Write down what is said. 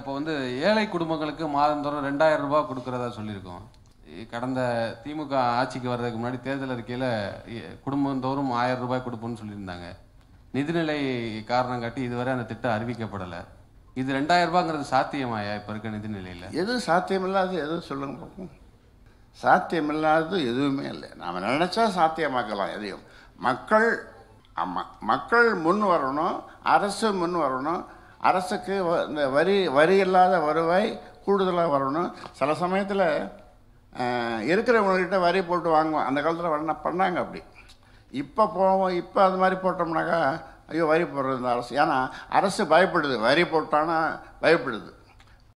அப்போ வந்து ஏழை குடும்பங்களுக்கு மாதந்தோறும் ரெண்டாயிரம் ரூபாய் கொடுக்குறதா சொல்லியிருக்கோம் கடந்த திமுக ஆட்சிக்கு வர்றதுக்கு முன்னாடி தேர்தல் அறிக்கையில் குடும்பந்தோறும் ஆயிரம் ரூபாய் கொடுப்போம்னு சொல்லியிருந்தாங்க நிதிநிலை காரணம் காட்டி இதுவரை அந்த திட்டம் அறிவிக்கப்படலை இது ரெண்டாயிரம் ரூபாங்கிறது சாத்தியமாயா இப்போ இருக்க நிதிநிலையில் எதுவும் சாத்தியமில்லாது எதுவும் சொல்லுங்க பார்ப்போம் சாத்தியமில்லாதது எதுவுமே இல்லை நாம் நினச்சா சாத்தியமாக்கலாம் எதையும் மக்கள் மக்கள் முன் வரணும் அரசு முன் வரணும் அரசுக்கு இந்த வரி வரி இல்லாத வருவாய் கூடுதலாக வரணும் சில சமயத்தில் இருக்கிறவங்கக்கிட்ட வரி போட்டு வாங்குவோம் அந்த காலத்தில் வேணா பண்ணாங்க அப்படி இப்போ போவோம் இப்போ அது மாதிரி போட்டோம்னாக்கா ஐயோ வரி போடுறது இந்த அரசு ஏன்னா அரசு பயப்படுது வரி போட்டானா பயப்படுது